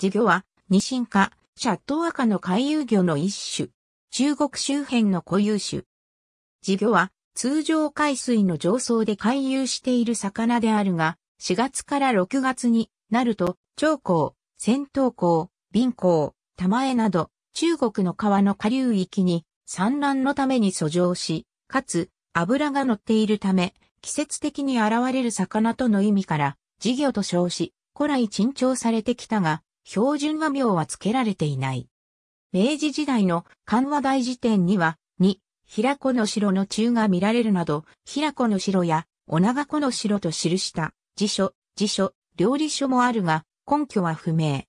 稚魚は、ニシン科、シャット赤の回遊魚の一種。中国周辺の固有種。稚魚は、通常海水の上層で回遊している魚であるが、4月から6月になると、長江、仙洞江、貧、江、玉江など、中国の川の下流域に産卵のために遡上し、かつ、油が乗っているため、季節的に現れる魚との意味から、事業と称し、古来珍重されてきたが、標準和名は付けられていない。明治時代の漢和大辞典には、に、平子の城の中が見られるなど、平子の城や、お長子の城と記した、辞書、辞書、料理書もあるが、根拠は不明。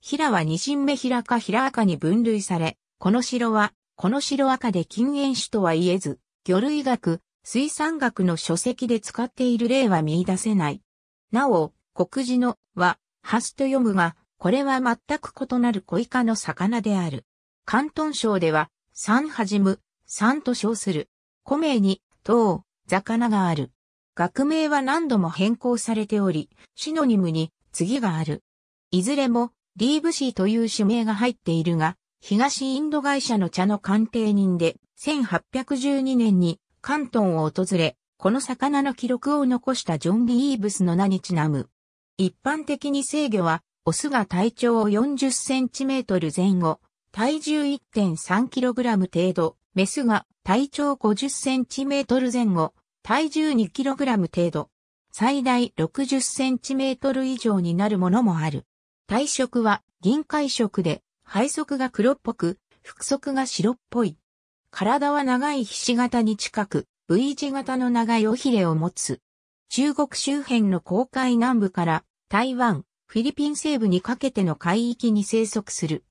平は二神目平か平赤に分類され、この城は、この城赤で禁煙種とは言えず、魚類学、水産学の書籍で使っている例は見出せない。なお、国字のは、はすと読むが、これは全く異なる小イカの魚である。関東省では、三はじむ、三と称する。古名に、唐、魚がある。学名は何度も変更されており、シノニムに、次がある。いずれも、リーブシーという種名が入っているが、東インド会社の茶の鑑定人で、1812年に関東を訪れ、この魚の記録を残したジョン・リーブスの名にちなむ。一般的に制御はオスが体長40センチメートル前後、体重 1.3kg 程度、メスが体長50センチメートル前後、体重 2kg 程度、最大60センチメートル以上になるものもある。体色は銀灰色で、背側が黒っぽく、腹側が白っぽい。体は長い菱形に近く、V 字型の長い尾ひれを持つ。中国周辺の公海南部から台湾、フィリピン西部にかけての海域に生息する。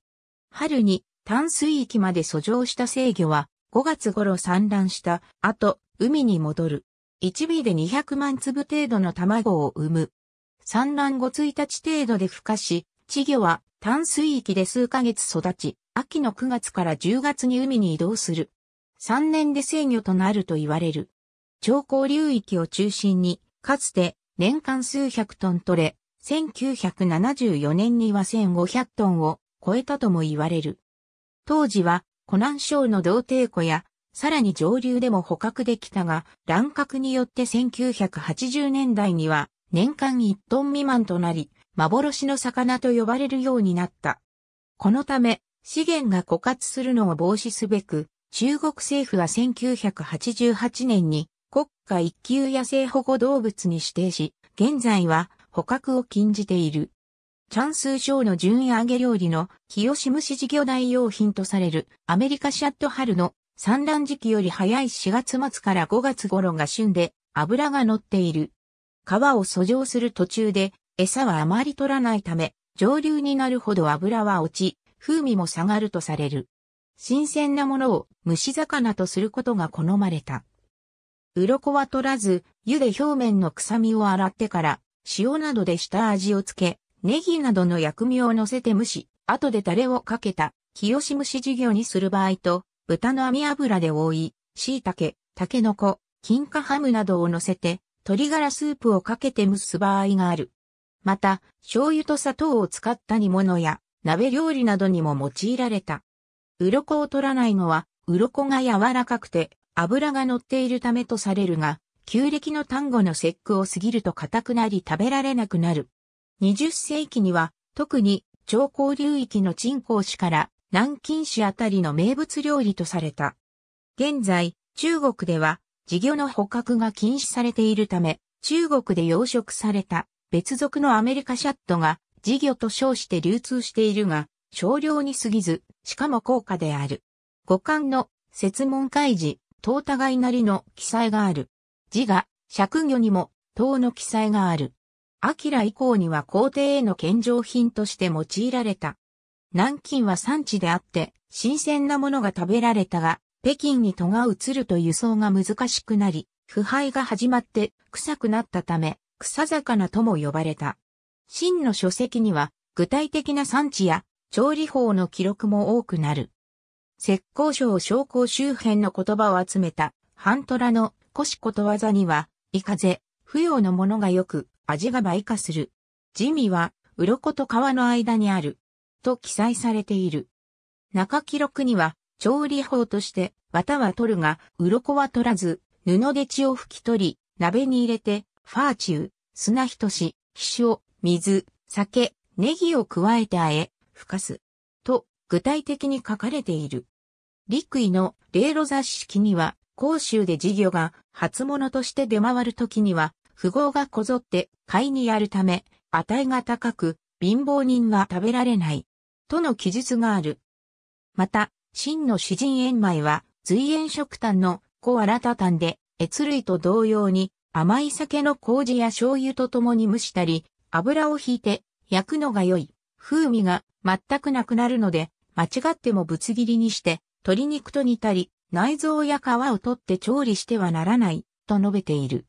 春に淡水域まで遡上した生魚は5月頃産卵した後海に戻る。1尾で200万粒程度の卵を産む。産卵後1日程度で孵化し、稚魚は淡水域で数ヶ月育ち、秋の9月から10月に海に移動する。3年で制御となると言われる。長江流域を中心に、かつて年間数百トン取れ、1974年には1500トンを超えたとも言われる。当時は湖南省の道帝湖やさらに上流でも捕獲できたが、乱獲によって1980年代には年間1トン未満となり、幻の魚と呼ばれるようになった。このため、資源が枯渇するのを防止すべく、中国政府は1988年に国家一級野生保護動物に指定し、現在は捕獲を禁じている。チャンスー省の順位揚げ料理の清吉蒸し事業代用品とされるアメリカシャットハルの産卵時期より早い4月末から5月頃が旬で油が乗っている。皮を遡上する途中で餌はあまり取らないため上流になるほど油は落ち、風味も下がるとされる。新鮮なものを蒸し魚とすることが好まれた。鱗は取らず、湯で表面の臭みを洗ってから塩などで下味をつけ、ネギなどの薬味を乗せて蒸し、後でタレをかけた、清蒸し事業にする場合と、豚の網油で覆い、椎茸、タケノコ、金華ハムなどを乗せて、鶏ガラスープをかけて蒸す場合がある。また、醤油と砂糖を使った煮物や、鍋料理などにも用いられた。鱗を取らないのは、鱗が柔らかくて、油が乗っているためとされるが、旧暦の単語の節句を過ぎると硬くなり食べられなくなる。20世紀には、特に、長江流域の鎮江市から南京市あたりの名物料理とされた。現在、中国では、事魚の捕獲が禁止されているため、中国で養殖された別属のアメリカシャットが事魚と称して流通しているが、少量に過ぎず、しかも高価である。五感の説問開示、等、お互いなりの記載がある。字が、釈魚にも、塔の記載がある。明以降には皇帝への献上品として用いられた。南京は産地であって、新鮮なものが食べられたが、北京に戸が移ると輸送が難しくなり、腐敗が始まって臭くなったため、草魚とも呼ばれた。真の書籍には、具体的な産地や調理法の記録も多くなる。石膏省商工周辺の言葉を集めた、半虎の古子ことわざには、いかぜ、不要のものがよく、味が倍化する。地味は、鱗と皮の間にある。と記載されている。中記録には、調理法として、綿は取るが、鱗は取らず、布で血を拭き取り、鍋に入れて、ファーチュー、砂ひとし、皮脂を、水、酒、ネギを加えてあえ、ふかす。と、具体的に書かれている。陸位の例路雑誌式には、公州で事業が初物として出回る時には、富豪がこぞって買いにやるため、値が高く、貧乏人は食べられない。との記述がある。また、真の詩人塩米は、随園食炭の小新た炭で、越類と同様に、甘い酒の麹や醤油と共に蒸したり、油を引いて焼くのが良い。風味が全くなくなるので、間違ってもぶつ切りにして、鶏肉と煮たり、内臓や皮を取って調理してはならない、と述べている。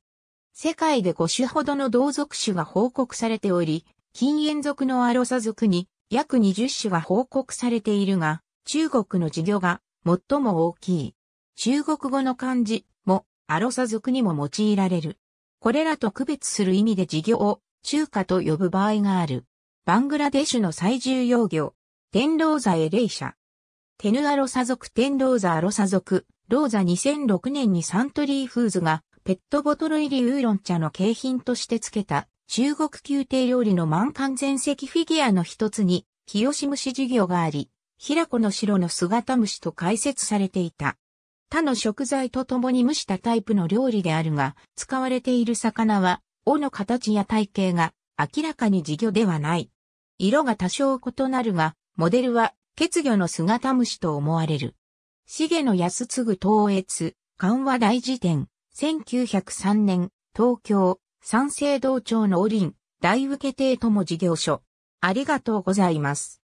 世界で5種ほどの同族種が報告されており、近縁属のアロサ属に約20種が報告されているが、中国の事業が最も大きい。中国語の漢字もアロサ族にも用いられる。これらと区別する意味で事業を中華と呼ぶ場合がある。バングラデシュの最重要魚、天狼座エレイシャ。テヌアロサ族テンローザアロサ族、ローザ2006年にサントリーフーズがペットボトル入りウーロン茶の景品として付けた中国宮廷料理の満館全席フィギュアの一つに、清虫事業があり、平子の城の姿虫と解説されていた。他の食材と共に蒸したタイプの料理であるが、使われている魚は、尾の形や体型が明らかに事業ではない。色が多少異なるが、モデルは血魚の姿虫と思われる。げ野安次投越、緩和大辞典、1903年、東京、三省堂町のおりん大受け帝とも事業所。ありがとうございます。